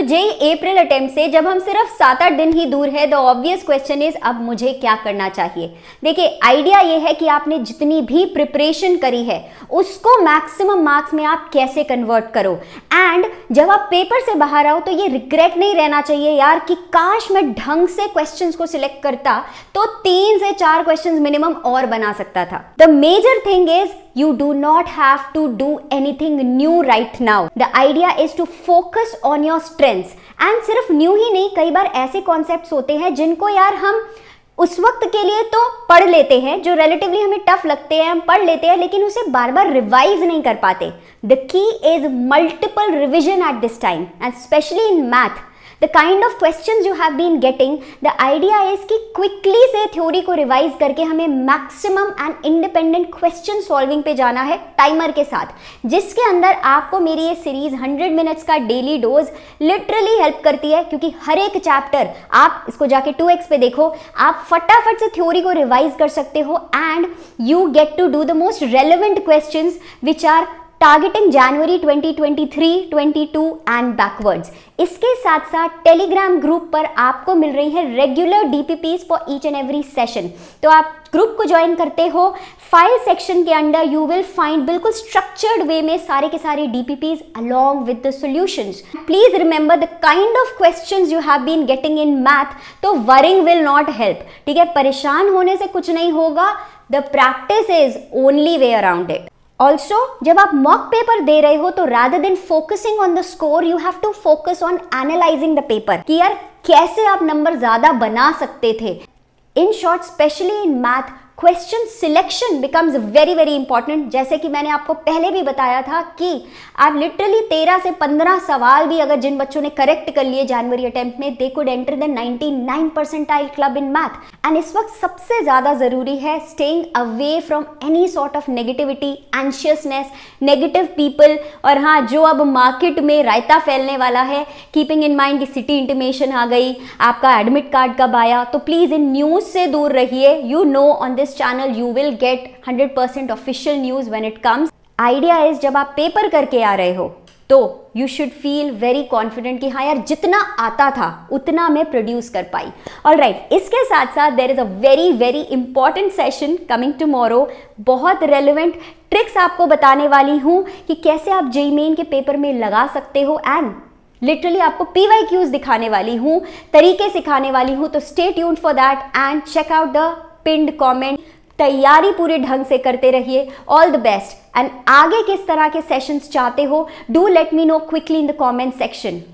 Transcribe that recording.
तो जे अप्रैल अटेम्प्ट से जब हम सिर्फ सात आठ दिन ही दूर है द ऑब्वियस क्वेश्चन इज अब मुझे क्या करना चाहिए देखिए आइडिया ये है कि आपने जितनी भी प्रिपरेशन करी है उसको मैक्सिमम मार्क्स में आप कैसे कन्वर्ट करो एंड जब आप पेपर से बाहर आओ तो ये रिग्रेट नहीं रहना चाहिए यार कि काश मैं ढंग से क्वेश्चन को सिलेक्ट करता तो तीन से चार क्वेश्चन मिनिमम और बना सकता था the major thing is you do not have to do anything new right now the idea is to focus on your strength difference and सिर्फ न्यू ही नहीं कई बार ऐसे कॉन्सेप्ट होते हैं जिनको यार हम उस वक्त के लिए तो पढ़ लेते हैं जो रिलेटिवली हमें टफ लगते हैं हम पढ़ लेते हैं लेकिन उसे बार बार रिवाइज नहीं कर पाते the key is multiple revision at this time and specially in math the kind of question you have been getting the idea is कि क्विकली से थ्योरी को रिवाइज करके हमें maximum and independent question solving पे जाना है timer के साथ जिसके अंदर आपको मेरी ये सीरीज 100 मिनट्स का डेली डोज लिटरली हेल्प करती है क्योंकि हर एक चैप्टर आप इसको जाके 2x पे देखो आप फटाफट से थ्योरी को रिवाइज कर सकते हो and you get to do the most relevant question which are targeting January 2023, 22 and backwards इसके साथ साथ टेलीग्राम ग्रुप पर आपको मिल रही है regular DPPs for each and every session तो आप ग्रुप को ज्वाइन करते हो फाइल सेक्शन के अंडर यू विल फाइंड बिल्कुल स्ट्रक्चर्ड वे में सारे के सारे DPPs along with the solutions please remember the kind of questions you have been getting in math तो वरिंग विल नॉट हेल्प ठीक है परेशान होने से कुछ नहीं होगा the practice is only way around it also जब आप मॉक पेपर दे रहे हो तो rather then focusing on the score you have to focus on analysing the paper कि यार कैसे आप नंबर ज्यादा बना सकते थे in short specially in math question selection becomes very very important जैसे कि मैंने आपको पहले भी बताया था कि आप लिटरली तेरह से पंद्रह सवाल भी अगर जिन बच्चों ने करेक्ट कर लिए जनवरी अटेम्प्ट में they could enter the 99 percentile club in math and इस वक्त सबसे ज़्यादा ज़रूरी है staying away from any sort of negativity anxiousness negative people और हाँ जो अब मार्केट में रायता फैलने वाला है कीपिंग इन माइंड कि सिटी इंटीमेशन आ गई आपका एडमिट कार्ड कब आया तो प्लीज़ इन न्यूज़ से दूर रहिए you know on this channel you will get percent official news when it comes idea is जब आप पेपर करके आ रहे हो तो you should feel very confident कि हाँ यार जितना आता था उतना मैं प्रोड्यूस कर पाई और राइट right, इसके साथ साथ there is a very very important session coming tomorrow बहुत रेलिवेंट ट्रिक्स आपको बताने वाली हूँ कि कैसे आप जेई मेन के पेपर में लगा सकते हो एंड लिटरली आपको पी वाई क्यूज दिखाने वाली हूँ तरीके सिखाने वाली हूँ तो stay tune for that and check out the pinned comment तैयारी पूरे ढंग से करते रहिए ऑल द बेस्ट एंड आगे किस तरह के सेशंस चाहते हो do let me know quickly in the comment section